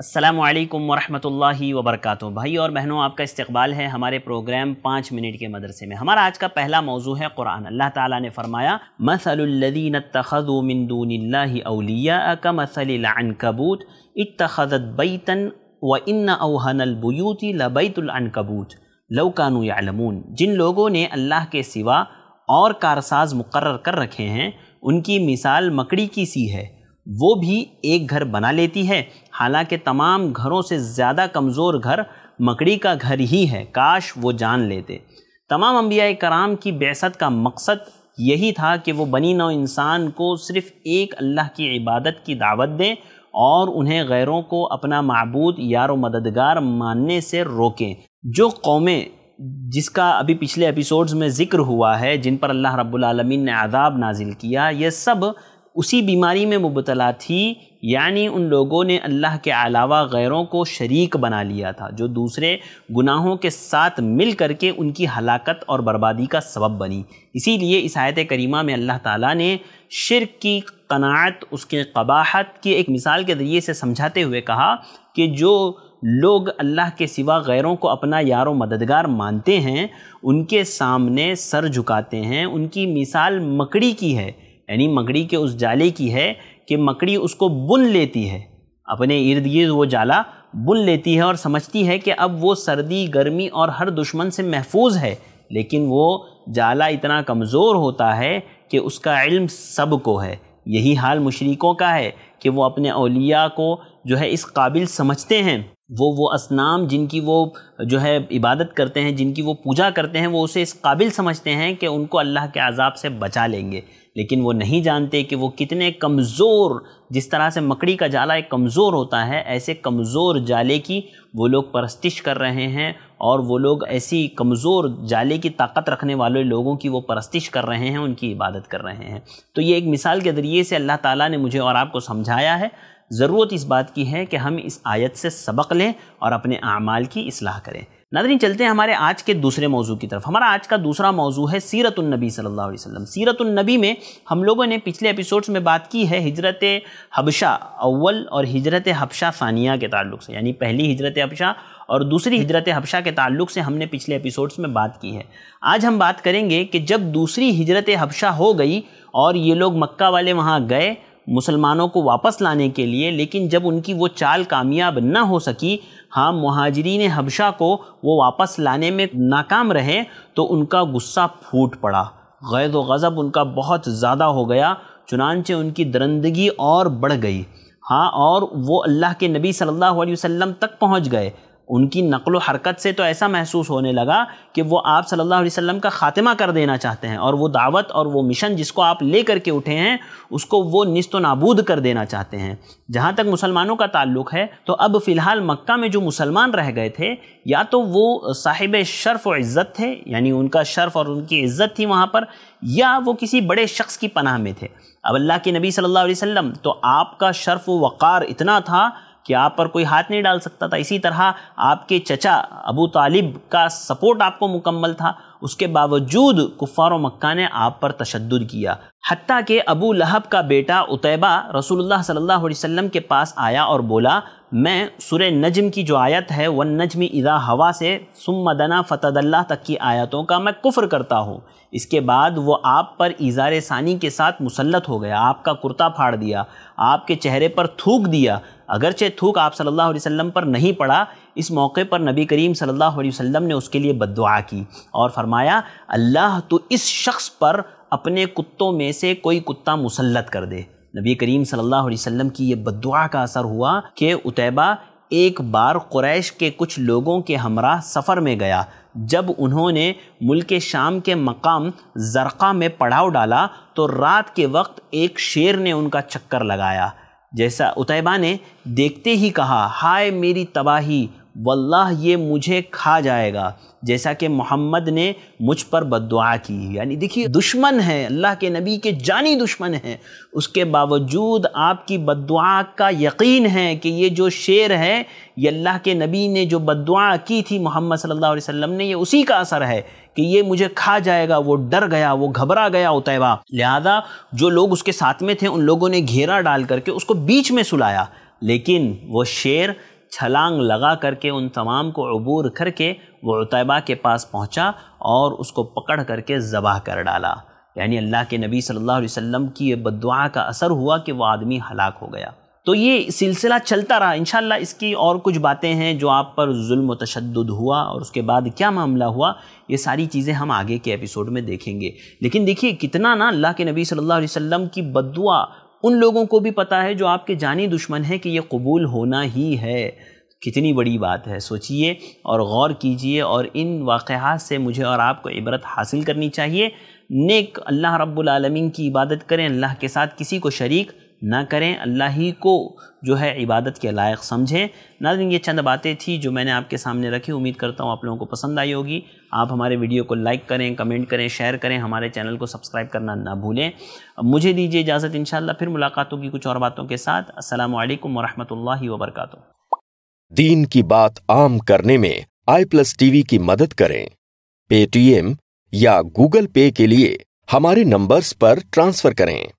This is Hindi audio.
असलकम वरहमतुल्लाहि वबरकत भाई और बहनों आपका इस्तबाल है हमारे प्रोग्राम पाँच मिनट के मदरसे में हमारा आज का पहला मौजू है कुरान अल्लाह ताला ने फरमाया मसलदीन तखजुमिंदूनला अलिया का मसलन कबूत इतखजत बैतन व इन अवहनलबयूती लबैतुलकबूत लवकानू यालमून जिन लोगों ने अल्लाह के सिवा और कारसाज मुकर कर रखे हैं उनकी मिसाल मकड़ी की सी है वो भी एक घर बना लेती है हालांकि तमाम घरों से ज़्यादा कमज़ोर घर मकड़ी का घर ही है काश वो जान लेते तमाम अम्बिया कराम की बेसत का मकसद यही था कि वो बनी नौ इंसान को सिर्फ़ एक अल्लाह की इबादत की दावत दें और उन्हें गैरों को अपना मबूद यार मददगार मानने से रोकें जो कौमें जिसका अभी पिछले एपिसोड्स में ज़िक्र हुआ है जिन पर अल्लाह रब्बुल रबालमीन ने आदाब नाजिल किया ये सब उसी बीमारी में मुबतला थी यानी उन लोगों ने अल्लाह के अलावा गैरों को शरीक बना लिया था जो दूसरे गुनाहों के साथ मिल करके उनकी हलाकत और बर्बादी का सबब बनी इसीलिए इस आयत करीमा में अल्लाह ताला ने शिरक की कनात उसके कबाहत की एक मिसाल के ज़रिए से समझाते हुए कहा कि जो लोग अल्लाह के सिवा गैरों को अपना यारो मददगार मानते हैं उनके सामने सर झुकाते हैं उनकी मिसाल मकड़ी की है यानी मकड़ी के उस जाले की है कि मकड़ी उसको बुन लेती है अपने इर्द गिर्द वो जाला बुन लेती है और समझती है कि अब वो सर्दी गर्मी और हर दुश्मन से महफूज है लेकिन वो जाला इतना कमज़ोर होता है कि उसका इल्म सब को है यही हाल मुशरक़ों का है कि वो अपने अलिया को जो है इस काबिल समझते हैं वो वो असनाम जिनकी वो जो है इबादत करते हैं जिनकी वो पूजा करते हैं वो उसे इस काबिल समझते हैं कि उनको अल्लाह के अजाब से बचा लेंगे लेकिन वो नहीं जानते कि वो कितने कमज़ोर जिस तरह से मकड़ी का जाला एक कमज़ोर होता है ऐसे कमज़ोर जाले की वो लोग परस्तिश कर रहे हैं और वो लोग ऐसी कमज़ोर जाले की ताकत रखने वाले लोगों की वो परस्तिश कर रहे हैं उनकी इबादत कर रहे हैं तो ये एक मिसाल के ज़रिए से अल्लाह ताला ने मुझे और आपको समझाया है ज़रूरत इस बात की है कि हम इस आयत से सबक लें और अपने अमाल की असलाह करें नादरीन चलते हैं हमारे आज के दूसरे मौजू की तरफ हमारा आज का दूसरा मौजू है सीरतुलनबी सल्ला वसम सीरतुलनबी में हम लोगों ने पिछले एपिसोड्स में बात की है हजरत हबशा अव्वल और हजरत हबशा सानिया के ताल्लुक से यानी पहली हजरत हबशा और दूसरी हजरत हबशा के ताल्लुक से हमने पिछले एपिसोड्स में बात की है आज हम बात करेंगे कि जब दूसरी हिजरत हबशा हो गई और ये लोग मक्का वाले वहाँ गए मुसलमानों को वापस लाने के लिए लेकिन जब उनकी वो चाल कामयाब ना हो सकी हाँ महाजरीन हबशा को वो वापस लाने में नाकाम रहे तो उनका गुस्सा फूट पड़ा गैद व गज़ब उनका बहुत ज़्यादा हो गया चुनानचे उनकी दरंदगी और बढ़ गई हाँ और वो अल्लाह के नबी सल्लल्लाहु अलैहि वसल्लम तक पहुँच गए उनकी नकल हरकत से तो ऐसा महसूस होने लगा कि वो आप सल्लल्लाहु अलैहि वसल्लम का ख़ात्मा कर देना चाहते हैं और वो दावत और वो मिशन जिसको आप ले करके उठे हैं उसको वो नस्त नाबूद कर देना चाहते हैं जहाँ तक मुसलमानों का ताल्लुक़ है तो अब फ़िलहाल मक्का में जो मुसलमान रह गए थे या तो वो साहिब शर्फ और इज़्ज़त थे यानी उनका शर्फ और उनकी इज़्ज़त थी वहाँ पर या वो किसी बड़े शख्स की पनाह में थे अब अल्लाह के नबी सल्लल्लाहु अलैहि वसल्लम तो आपका शर्फ व वक़ार इतना था कि आप पर कोई हाथ नहीं डाल सकता था इसी तरह आपके चचा अबू तालिब का सपोर्ट आपको मुकम्मल था उसके बावजूद कुफ़ार मक्का ने आप पर तशद किया हती के अबू लहब का बेटा उतैबा रसूलुल्लाह सल्लल्लाहु अलैहि वसल्लम के पास आया और बोला मैं सुर नजम की जो आयत है वन नजम इदा हवा से मदना फ़तदल्ला तक की आयतों का मैं कुफ़्र करता हूँ इसके बाद वो आप पर इज़ार सानी के साथ मुसलत हो गया आपका कुर्ता फाड़ दिया आपके चेहरे पर थूक दिया अगरचे थूक आप सल्लल्लाहु अलैहि वसल्लम पर नहीं पड़ा इस मौके पर नबी करीम सल्लल्लाहु अलैहि वसल्लम ने उसके लिए बददुआ की और फरमाया अल्लाह तो इस शख्स पर अपने कुत्तों में से कोई कुत्ता मुसलत कर दे नबी करीम सल्लल्लाहु अलैहि वसल्लम की यह बदुआ का असर हुआ कि उतैबा एक बार क्रैश के कुछ लोगों के हमरा सफ़र में गया जब उन्होंने मुल्क शाम के मकाम जरक़ा में पड़ाव डाला तो रात के वक्त एक शेर ने उनका चक्कर लगाया जैसा उतैबा ने देखते ही कहा हाय मेरी तबाही वल्लाह ये मुझे खा जाएगा जैसा कि मोहम्मद ने मुझ पर बदुआ की यानी देखिए दुश्मन है अल्लाह के नबी के जानी दुश्मन है उसके बावजूद आपकी बदुआ का यकीन है कि ये जो शेर है ये अल्लाह के नबी ने जो बदुआ की थी मोहम्मद सल्लल्लाहु अलैहि वसल्लम ने ये उसी का असर है कि ये मुझे खा जाएगा वो डर गया वो घबरा गया उतैबा लिहाजा जो लोग उसके साथ में थे उन लोगों ने घेरा डाल करके उसको बीच में सुलाया लेकिन वो शेर छलांग लगा करके उन तमाम को अबूर करके वो उतैबा के पास पहुंचा और उसको पकड़ करके ज़बह कर डाला यानी अल्लाह के नबी सल्लल्लाहु अलैहि वसल्लम की ये बदुआ का असर हुआ कि वह आदमी हलाक हो गया तो ये सिलसिला चलता रहा इन इसकी और कुछ बातें हैं जो आप पर जुल्म तशद हुआ और उसके बाद क्या मामला हुआ ये सारी चीज़ें हम आगे के एपिसोड में देखेंगे लेकिन देखिए कितना ना अल्लाह के नबी सल्लल्लाहु अलैहि वसल्लम की बदुआ उन लोगों को भी पता है जो आपके जानी दुश्मन हैं कि ये कबूल होना ही है कितनी बड़ी बात है सोचिए और गौर कीजिए और इन वाक़ात से मुझे और आपको इबरत हासिल करनी चाहिए नेक अल्लाह रब्बुल रबालमीन की इबादत करें अल्लाह के साथ किसी को शरीक ना करें अल्लाह ही को जो है इबादत के लायक समझें ना ये चंद बातें थी जो मैंने आपके सामने रखी उम्मीद करता हूँ आप लोगों को पसंद आई होगी आप हमारे वीडियो को लाइक करें कमेंट करें शेयर करें हमारे चैनल को सब्सक्राइब करना ना भूलें मुझे दीजिए इजाज़त इन फिर मुलाकात होगी कुछ और बातों के साथ असल वरहमल वबरक दीन की बात आम करने में आई प्लस टीवी की मदद करें पेटीएम या गूगल पे के लिए हमारे नंबर्स पर ट्रांसफ़र करें